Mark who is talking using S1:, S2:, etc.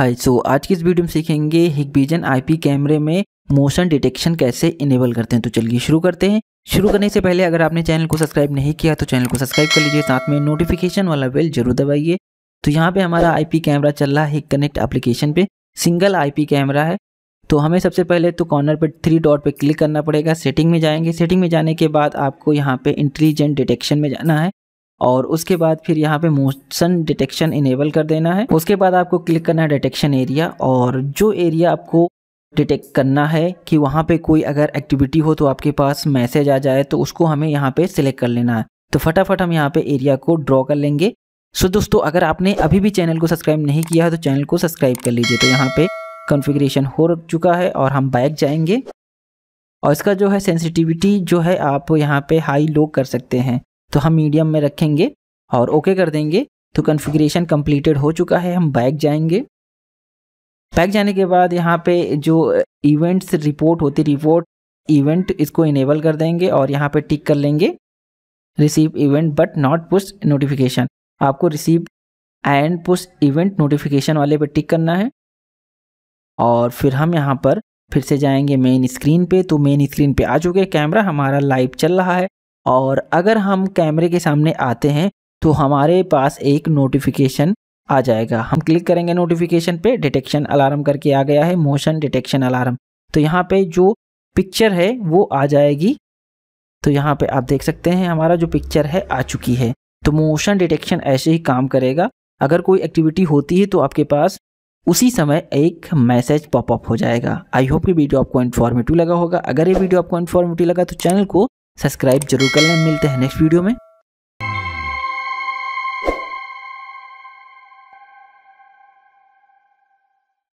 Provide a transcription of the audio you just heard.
S1: हाय सो आज की इस वीडियो में सीखेंगे हिगबीजन आईपी कैमरे में मोशन डिटेक्शन कैसे इनेबल करते हैं तो चलिए शुरू करते हैं शुरू करने से पहले अगर आपने चैनल को सब्सक्राइब नहीं किया तो चैनल को सब्सक्राइब कर लीजिए साथ में नोटिफिकेशन वाला बेल जरूर दबाइए तो यहाँ पे हमारा आईपी कैमरा चल रहा है हिग कनेक्ट अप्लीकेशन पे सिंगल आई कैमरा है तो हमें सबसे पहले तो कॉर्नर पर थ्री डॉट पर क्लिक करना पड़ेगा सेटिंग में जाएंगे सेटिंग में जाने के बाद आपको यहाँ पर इंटेलिजेंट डिटेक्शन में जाना है और उसके बाद फिर यहाँ पे मोशन डिटेक्शन इनेबल कर देना है उसके बाद आपको क्लिक करना है डिटेक्शन एरिया और जो एरिया आपको डिटेक्ट करना है कि वहाँ पे कोई अगर एक्टिविटी हो तो आपके पास मैसेज आ जाए तो उसको हमें यहाँ पे सिलेक्ट कर लेना है तो फटाफट हम यहाँ पे एरिया को ड्रॉ कर लेंगे सो so, दोस्तों अगर आपने अभी भी चैनल को सब्सक्राइब नहीं किया है तो चैनल को सब्सक्राइब कर लीजिए तो यहाँ पे कॉन्फ़िगरेशन हो चुका है और हम बाइक जाएंगे और इसका जो है सेंसिटिविटी जो है आप यहाँ पे हाई लो कर सकते हैं तो हम मीडियम में रखेंगे और ओके कर देंगे तो कन्फिग्रेशन कंप्लीटेड हो चुका है हम बैक जाएंगे बैक जाने के बाद यहाँ पे जो इवेंट्स uh, रिपोर्ट होती रिपोर्ट इवेंट इसको इनेबल कर देंगे और यहाँ पे टिक कर लेंगे receive event but not push notification आपको receive and push event notification वाले पे टिक करना है और फिर हम यहाँ पर फिर से जाएंगे मेन स्क्रीन पे तो मेन स्क्रीन पे आ चुके कैमरा हमारा लाइव चल रहा है और अगर हम कैमरे के सामने आते हैं तो हमारे पास एक नोटिफिकेशन आ जाएगा हम क्लिक करेंगे नोटिफिकेशन पे डिटेक्शन अलार्म करके आ गया है मोशन डिटेक्शन अलार्म तो यहाँ पे जो पिक्चर है वो आ जाएगी तो यहाँ पे आप देख सकते हैं हमारा जो पिक्चर है आ चुकी है तो मोशन डिटेक्शन ऐसे ही काम करेगा अगर कोई एक्टिविटी होती है तो आपके पास उसी समय एक मैसेज पॉपअप हो जाएगा आई होप ये वीडियो आपको इन्फॉर्मेटिव लगा होगा अगर ये वीडियो आपको इन्फॉर्मेटिव लगा तो चैनल को सब्सक्राइब जरूर कर लें मिलते हैं नेक्स्ट वीडियो में